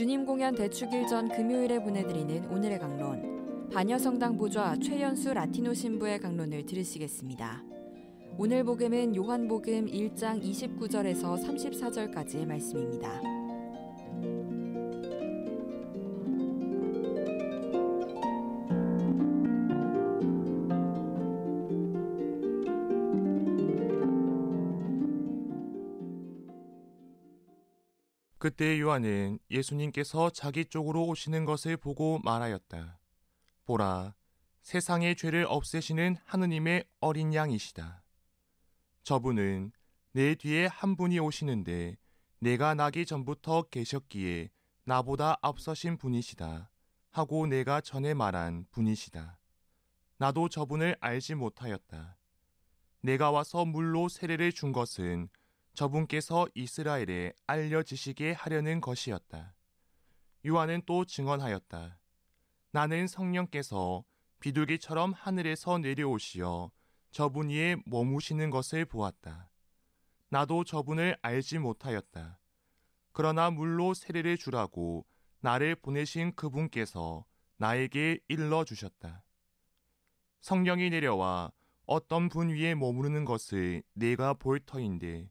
주님 공연 대축일 전 금요일에 보내드리는 오늘의 강론 반여성당 보좌 최연수 라티노 신부의 강론을 들으시겠습니다. 오늘 복음은 요한복음 1장 29절에서 34절까지의 말씀입니다. 그때 요한은 예수님께서 자기 쪽으로 오시는 것을 보고 말하였다. 보라, 세상의 죄를 없애시는 하느님의 어린 양이시다. 저분은 내 뒤에 한 분이 오시는데 내가 나기 전부터 계셨기에 나보다 앞서신 분이시다. 하고 내가 전에 말한 분이시다. 나도 저분을 알지 못하였다. 내가 와서 물로 세례를 준 것은 저분께서 이스라엘에 알려지시게 하려는 것이었다. 요한은 또 증언하였다. 나는 성령께서 비둘기처럼 하늘에서 내려오시어 저분 위에 머무시는 것을 보았다. 나도 저분을 알지 못하였다. 그러나 물로 세례를 주라고 나를 보내신 그분께서 나에게 일러 주셨다. 성령이 내려와 어떤 분 위에 머무르는 것을 내가 볼 터인데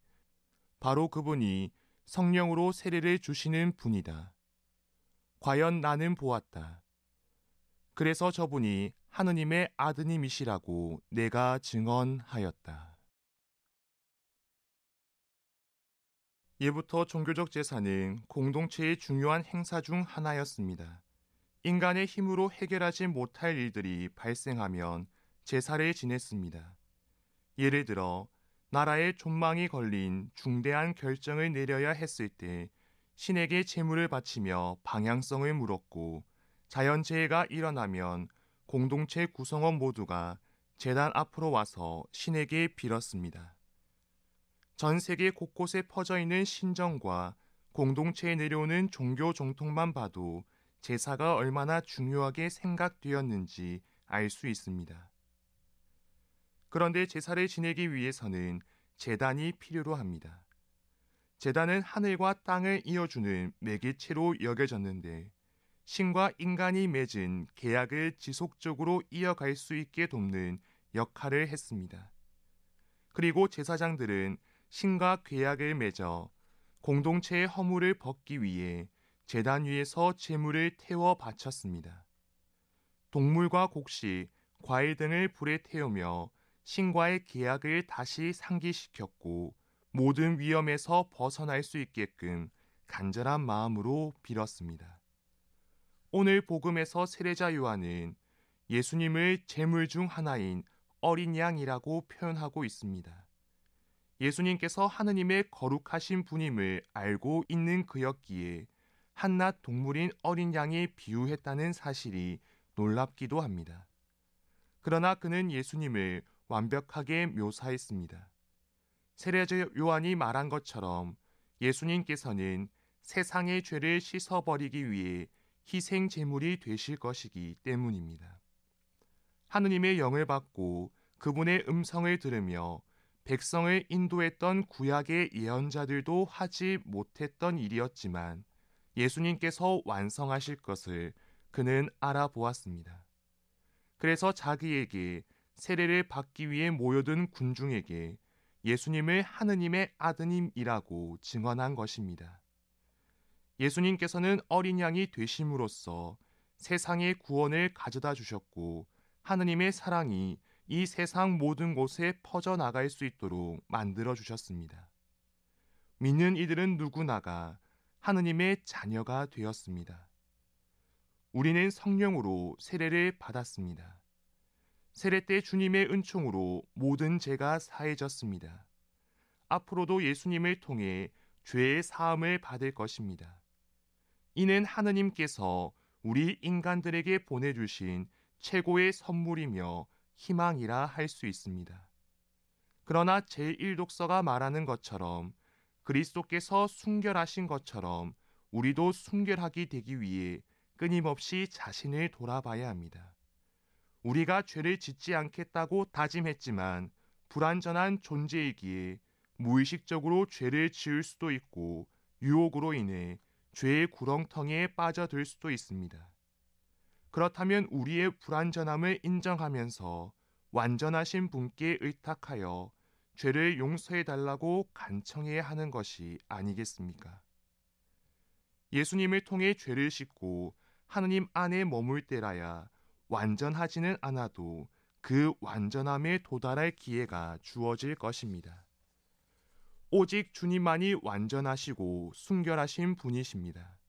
바로 그분이 성령으로 세례를 주시는 분이다. 과연 나는 보았다. 그래서 저분이 하느님의 아드님이시라고 내가 증언하였다. 예부터 종교적 제사는 공동체의 중요한 행사 중 하나였습니다. 인간의 힘으로 해결하지 못할 일들이 발생하면 제사를 지냈습니다. 예를 들어 나라의 존망이 걸린 중대한 결정을 내려야 했을 때 신에게 재물을 바치며 방향성을 물었고 자연재해가 일어나면 공동체 구성원 모두가 재단 앞으로 와서 신에게 빌었습니다. 전 세계 곳곳에 퍼져 있는 신정과 공동체에 내려오는 종교 정통만 봐도 제사가 얼마나 중요하게 생각되었는지 알 수 있습니다. 그런데 제사를 지내기 위해서는 재단이 필요로 합니다. 재단은 하늘과 땅을 이어주는 매개체로 여겨졌는데 신과 인간이 맺은 계약을 지속적으로 이어갈 수 있게 돕는 역할을 했습니다. 그리고 제사장들은 신과 계약을 맺어 공동체의 허물을 벗기 위해 재단 위에서 재물을 태워 바쳤습니다. 동물과 곡식, 과일 등을 불에 태우며 신과의 계약을 다시 상기시켰고 모든 위험에서 벗어날 수 있게끔 간절한 마음으로 빌었습니다. 오늘 복음에서 세례자 요한은 예수님을 재물 중 하나인 어린 양이라고 표현하고 있습니다. 예수님께서 하느님의 거룩하신 분임을 알고 있는 그였기에 한낱 동물인 어린 양이 비유했다는 사실이 놀랍기도 합니다. 그러나 그는 예수님을 완벽하게 묘사했습니다. 세례자 요한이 말한 것처럼 예수님께서는 세상의 죄를 씻어버리기 위해 희생 제물이 되실 것이기 때문입니다. 하느님의 영을 받고 그분의 음성을 들으며 백성을 인도했던 구약의 예언자들도 하지 못했던 일이었지만 예수님께서 완성하실 것을 그는 알아보았습니다. 그래서 자기에게 세례를 받기 위해 모여든 군중에게 예수님을 하느님의 아드님이라고 증언한 것입니다. 예수님께서는 어린 양이 되심으로써 세상의 구원을 가져다 주셨고 하느님의 사랑이 이 세상 모든 곳에 퍼져나갈 수 있도록 만들어 주셨습니다. 믿는 이들은 누구나가 하느님의 자녀가 되었습니다. 우리는 성령으로 세례를 받았습니다. 세례 때 주님의 은총으로 모든 죄가 사해졌습니다. 앞으로도 예수님을 통해 죄의 사함을 받을 것입니다. 이는 하느님께서 우리 인간들에게 보내주신 최고의 선물이며 희망이라 할 수 있습니다. 그러나 제1독서가 말하는 것처럼 그리스도께서 순결하신 것처럼 우리도 순결하게 되기 위해 끊임없이 자신을 돌아봐야 합니다. 우리가 죄를 짓지 않겠다고 다짐했지만 불완전한 존재이기에 무의식적으로 죄를 지을 수도 있고 유혹으로 인해 죄의 구렁텅이에 빠져들 수도 있습니다. 그렇다면 우리의 불완전함을 인정하면서 완전하신 분께 의탁하여 죄를 용서해 달라고 간청해야 하는 것이 아니겠습니까? 예수님을 통해 죄를 씻고 하느님 안에 머물 때라야 완전하지는 않아도 그 완전함에 도달할 기회가 주어질 것입니다. 오직 주님만이 완전하시고 순결하신 분이십니다.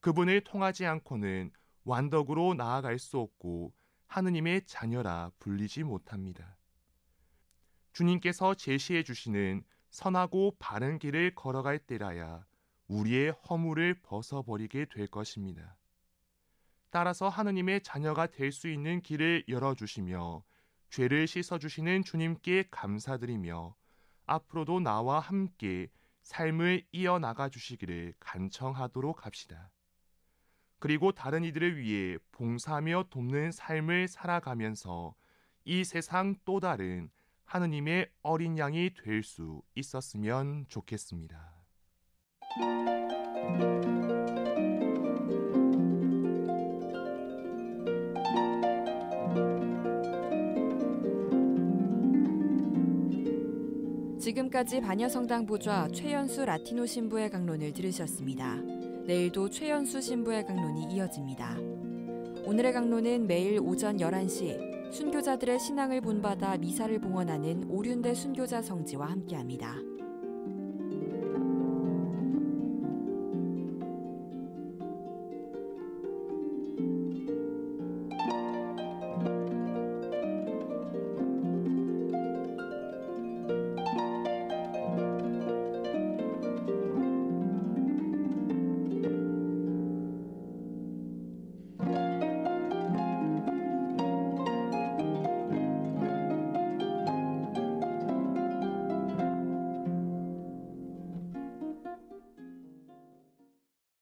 그분을 통하지 않고는 완덕으로 나아갈 수 없고 하느님의 자녀라 불리지 못합니다. 주님께서 제시해 주시는 선하고 바른 길을 걸어갈 때라야 우리의 허물을 벗어버리게 될 것입니다. 따라서 하느님의 자녀가 될 수 있는 길을 열어주시며 죄를 씻어주시는 주님께 감사드리며 앞으로도 나와 함께 삶을 이어나가 주시기를 간청하도록 합시다. 그리고 다른 이들을 위해 봉사하며 돕는 삶을 살아가면서 이 세상 또 다른 하느님의 어린 양이 될 수 있었으면 좋겠습니다. 지금까지 반여성당 보좌 최연수 라티노 신부의 강론을 들으셨습니다. 내일도 최연수 신부의 강론이 이어집니다. 오늘의 강론은 매일 오전 11시 순교자들의 신앙을 본받아 미사를 봉헌하는 오륜대 순교자 성지와 함께합니다.